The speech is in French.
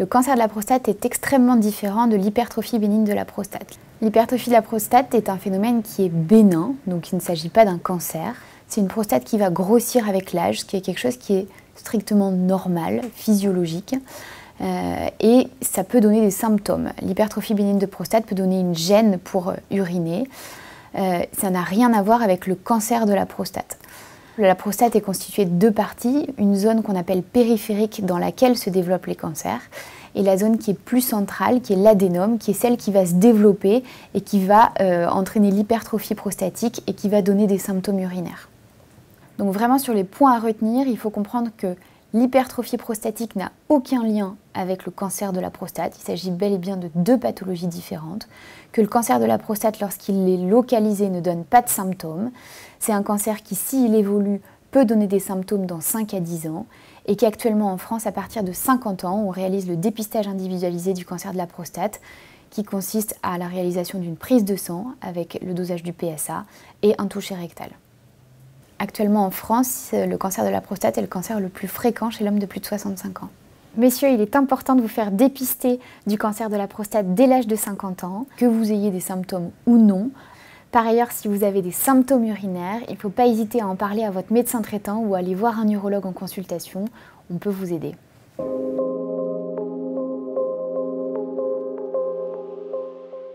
Le cancer de la prostate est extrêmement différent de l'hypertrophie bénigne de la prostate. L'hypertrophie de la prostate est un phénomène qui est bénin, donc il ne s'agit pas d'un cancer. C'est une prostate qui va grossir avec l'âge, ce qui est quelque chose qui est strictement normal, physiologique. Euh, et ça peut donner des symptômes. L'hypertrophie bénigne de prostate peut donner une gêne pour uriner. Euh, ça n'a rien à voir avec le cancer de la prostate. La prostate est constituée de deux parties, une zone qu'on appelle périphérique dans laquelle se développent les cancers et la zone qui est plus centrale, qui est l'adénome, qui est celle qui va se développer et qui va euh, entraîner l'hypertrophie prostatique et qui va donner des symptômes urinaires. Donc vraiment sur les points à retenir, il faut comprendre que L'hypertrophie prostatique n'a aucun lien avec le cancer de la prostate. Il s'agit bel et bien de deux pathologies différentes. Que le cancer de la prostate, lorsqu'il est localisé, ne donne pas de symptômes. C'est un cancer qui, s'il évolue, peut donner des symptômes dans 5 à 10 ans et qu'actuellement en France, à partir de 50 ans, on réalise le dépistage individualisé du cancer de la prostate qui consiste à la réalisation d'une prise de sang avec le dosage du PSA et un toucher rectal. Actuellement en France, euh, le cancer de la prostate est le cancer le plus fréquent chez l'homme de plus de 65 ans. Messieurs, il est important de vous faire dépister du cancer de la prostate dès l'âge de 50 ans, que vous ayez des symptômes ou non. Par ailleurs, si vous avez des symptômes urinaires, il ne faut pas hésiter à en parler à votre médecin traitant ou à aller voir un urologue en consultation. On peut vous aider.